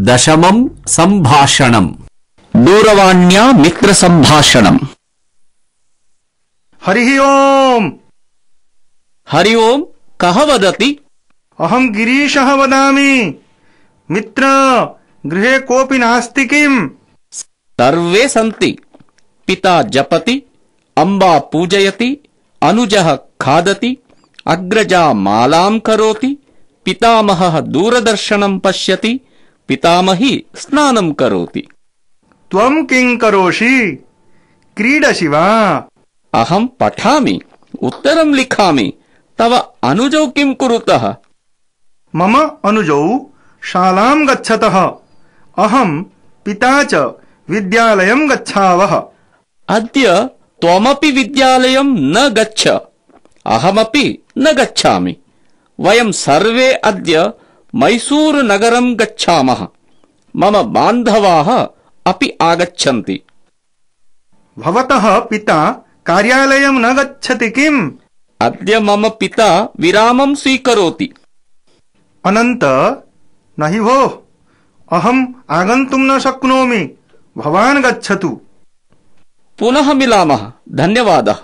दशमं सम्भाषणम् दूरवाण्या मित्रसम्भाषणम् हरिः ओम् हरि ओम् कः वदति अहम् गिरीशः वदामि मित्र गृहे कोऽपि नास्ति किम् सर्वे सन्ति पिता जपति अम्बा पूजयति अनुजः खादति अग्रजा मालाम् करोति पितामहः दूरदर्शनम् पश्यति पितामही स्नानं करोति त्वं किं करोषि क्रीडसि वा अहं पठामि उत्तरं लिखामि तव अनुजौ किं कुरुतः मम अनुजौ शालां गच्छतः अहं पिता च विद्यालयं गच्छावः अद्य त्वमपि विद्यालयं न गच्छ अहमपि न गच्छामि वयं सर्वे अद्य मैसूर नगर गच्छामः मम बान्धवाः अपि आगच्छन्ति भवतः पिता कार्यालयं न गच्छति किम् अद्य मम पिता विरामं स्वीकरोति अनन्त न भो अहम् आगन्तुं न शक्नोमि भवान् गच्छतु पुनः मिलामः धन्यवादः